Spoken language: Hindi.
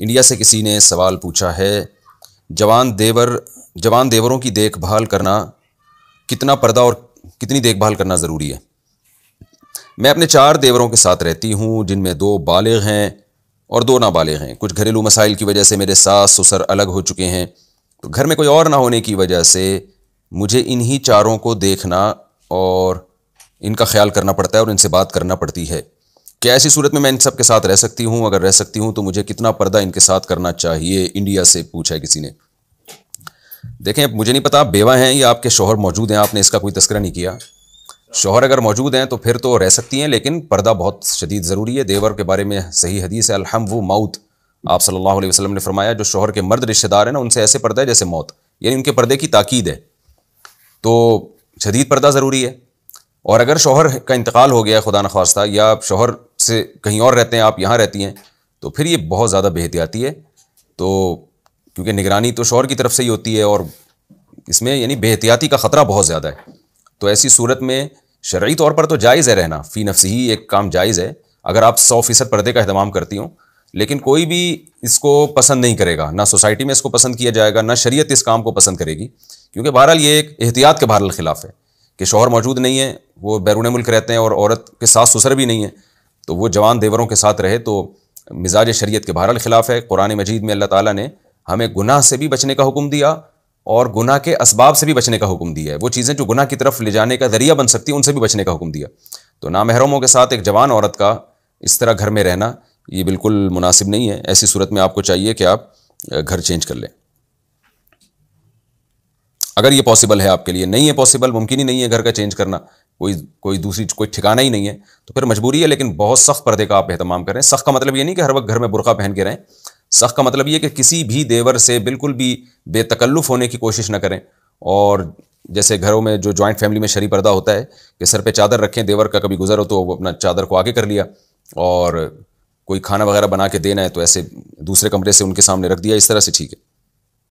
इंडिया से किसी ने सवाल पूछा है जवान देवर जवान देवरों की देखभाल करना कितना पर्दा और कितनी देखभाल करना ज़रूरी है मैं अपने चार देवरों के साथ रहती हूँ जिनमें दो बालिग हैं और दो नाबालिग हैं कुछ घरेलू मसाइल की वजह से मेरे सास ससुर अलग हो चुके हैं तो घर में कोई और ना होने की वजह से मुझे इन्हीं चारों को देखना और इनका ख्याल करना पड़ता है और इनसे बात करना पड़ती है क्या ऐसी सूरत में मैं इन सब के साथ रह सकती हूँ अगर रह सकती हूँ तो मुझे कितना पर्दा इनके साथ करना चाहिए इंडिया से पूछा है किसी ने देखें मुझे नहीं पता आप बेवा हैं या आपके शोहर मौजूद हैं आपने इसका कोई तस्करा नहीं किया शोहर अगर मौजूद हैं तो फिर तो रह सकती हैं लेकिन पर्दा बहुत शदीद ज़रूरी है देवर के बारे में सही हदीस है अलहम वो मौत आप सल्लल्लाहु अलैहि वसल्लम ने फरमाया जो शोहर के मर्द रिश्तेदार हैं ना उनसे ऐसे पर्दा है जैसे मौत यानी उनके पर्दे की ताकीद है तो शदीद पर्दा ज़रूरी है और अगर शोहर का इंतकाल हो गया खुदा नखास्ता या शोहर से कहीं और रहते हैं आप यहाँ रहती हैं तो फिर ये बहुत ज़्यादा बेहतियाती है तो क्योंकि निगरानी तो शोर की तरफ से ही होती है और इसमें यानी बेहतियाती का ख़तरा बहुत ज़्यादा है तो ऐसी सूरत में शर्य तौर पर तो जायज़ है रहना फ़ी नफसी ही एक काम जायज़ है अगर आप सौ फ़ीसद पर्दे का अहतमाम करती हूँ लेकिन कोई भी इसको पसंद नहीं करेगा ना सोसाइटी में इसको पसंद किया जाएगा ना शरीयत इस काम को पसंद करेगी क्योंकि बहरहाल ये एक एहतियात के बहरहाल खिलाफ है कि शोहर मौजूद नहीं है वो बैरून मुल्क रहते हैं और औरत के सास ससुर भी नहीं है तो वो जवान देवरों के साथ रहे तो मिजाज शरीयत के बहरल ख़िलाफ़ है कुरान मजीद में अल्लाह ताला ने हमें गुनाह से भी बचने का हुक्म दिया और गुनाह के असबाब से भी बचने का हुक्म दिया है वो चीज़ें जो गुनाह की तरफ ले जाने का ज़रिया बन सकती हैं उनसे भी बचने का हुक्म दिया तो नामहरमों के साथ एक जवान औरत का इस तरह घर में रहना ये बिल्कुल मुनासिब नहीं है ऐसी सूरत में आपको चाहिए कि आप घर चेंज कर लें अगर ये पॉसिबल है आपके लिए नहीं है पॉसिबल मुमकिन ही नहीं है घर का चेंज करना कोई कोई दूसरी कोई ठिकाना ही नहीं है तो फिर मजबूरी है लेकिन बहुत सख्त पर्दे का आप अहतमाम करें सख्त का मतलब ये नहीं कि हर वक्त घर में बुरका पहन के रहें सख्त का मतलब ये कि किसी भी देवर से बिल्कुल भी बेतकल्लुफ़ होने की कोशिश ना करें और जैसे घरों में जो जॉइंट फैमिली में शरी पर्दा होता है कि सर पे चादर रखें देवर का कभी गुजर हो तो वो अपना चादर को आगे कर लिया और कोई खाना वगैरह बना के देना है तो ऐसे दूसरे कमरे से उनके सामने रख दिया इस तरह से ठीक है